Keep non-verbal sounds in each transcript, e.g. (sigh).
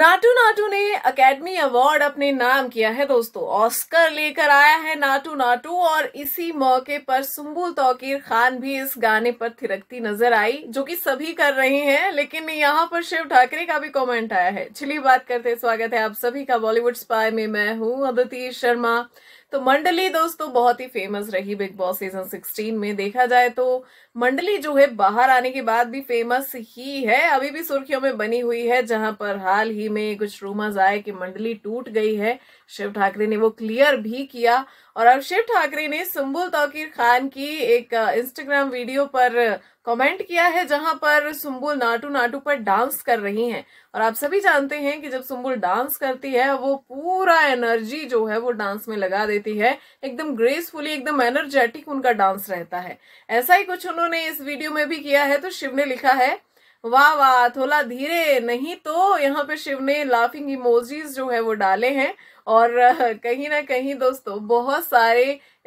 नाटू नाटू ने academy award अपने नाम किया है दोस्तों ऑस्कर लेकर आया है नाटू नाटू और इसी मौके पर सुम्बुल तौकीर खान भी इस गाने पर थिरकती नजर आई जो कि सभी कर रहे हैं लेकिन यहाँ पर शिव ठाकरे का भी कमेंट आया है चलिए बात करते स्वागत है आप सभी का बॉलीवुड स्पाई में मैं हूँ अदिति शर्मा तो मंडली दोस्तों बहुत ही फेमस रही बिग बॉस सीजन 16 में देखा जाए तो मंडली जो है बाहर आने के बाद भी फेमस ही है अभी भी सुर्खियों में बनी हुई है जहां पर हाल ही में कुछ रूमर्स आए कि मंडली टूट गई है शिव ठाकरे ने वो क्लियर भी किया और अब शिव ठाकरे ने सुम्बुल तौकीर खान की एक इंस्टाग्राम वीडियो पर कमेंट किया है जहां पर सुम्बुल नाटू नाटू पर डांस कर रही हैं और आप सभी जानते हैं कि जब सुम्बुल डांस करती है वो पूरा एनर्जी जो है वो डांस में लगा देती है एकदम ग्रेसफुली एकदम एनर्जेटिक उनका डांस रहता है ऐसा ही कुछ उन्होंने इस वीडियो में भी किया है तो शिव ने लिखा है वाह वाह थोड़ा धीरे नहीं तो यहाँ पे शिव ने लाफिंग इमोजीज जो है वो डाले हैं और (laughs) कहीं ना कहीं दोस्तों बहुत सारे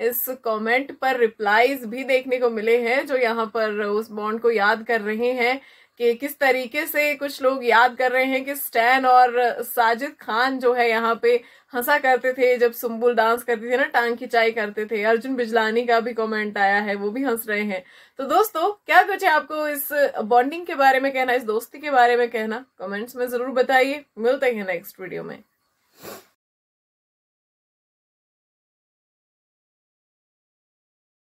इस कमेंट पर रिप्लाईज भी देखने को मिले हैं जो यहाँ पर उस बॉन्ड को याद कर रहे हैं कि किस तरीके से कुछ लोग याद कर रहे हैं कि स्टैन और साजिद खान जो है यहाँ पे हंसा करते थे जब सुम्बुल डांस करती थी ना टांग खिंचाई करते थे अर्जुन बिजलानी का भी कमेंट आया है वो भी हंस रहे हैं तो दोस्तों क्या कुछ है आपको इस बॉन्डिंग के बारे में कहना इस दोस्ती के बारे में कहना कमेंट्स में जरूर बताइए मिलते हैं नेक्स्ट वीडियो में